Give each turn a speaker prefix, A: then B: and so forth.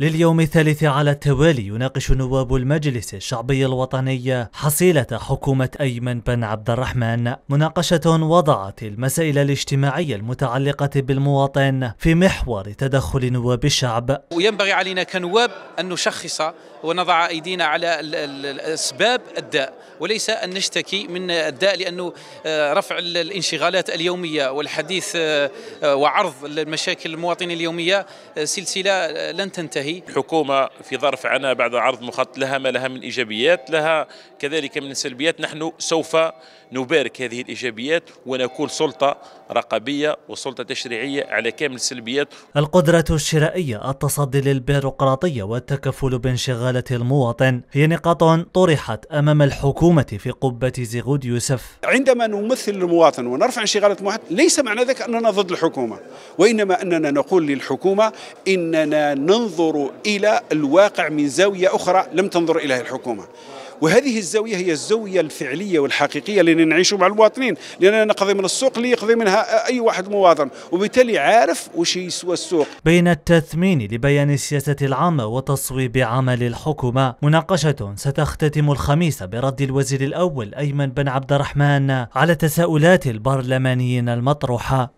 A: لليوم الثالث على التوالي يناقش نواب المجلس الشعبي الوطني حصيلة حكومة أيمن بن عبد الرحمن مناقشة وضعت المسائل الاجتماعية المتعلقة بالمواطن في محور تدخل نواب الشعب
B: وينبغي علينا كنواب أن نشخص ونضع أيدينا على أسباب الداء وليس أن نشتكي من الداء لأنه آه، رفع الانشغالات اليومية والحديث آه، آه، وعرض المشاكل المواطنين اليومية سلسلة لن تنتهي الحكومة في ظرف عنا بعد عرض مخطط لها ما لها من إيجابيات لها
C: كذلك من السلبيات نحن سوف نبارك هذه الإيجابيات ونكون سلطة رقابية وسلطة تشريعية على كامل السلبيات
A: القدرة الشرائية التصدي للبيروقراطية والتكفل بانشغال مشغلة المواطن هي نقاط طرحت أمام الحكومة في قبة زيغود يوسف
D: عندما نمثل المواطن ونرفع انشغالة المواطن ليس معنى ذلك أننا ضد الحكومة وإنما أننا نقول للحكومة إننا ننظر إلى الواقع من زاوية أخرى لم تنظر إليها الحكومة وهذه الزاوية هي الزاوية الفعلية والحقيقية اللي نعيشوا مع المواطنين لأننا نقضي من السوق اللي يقضي منها أي واحد مواطن وبالتالي عارف وش يسوى السوق
A: بين التثمين لبيان السياسة العامة وتصويب عمل الحكومة مناقشة ستختتم الخميس برد الوزير الأول أيمن بن عبد الرحمن على تساؤلات البرلمانيين المطروحة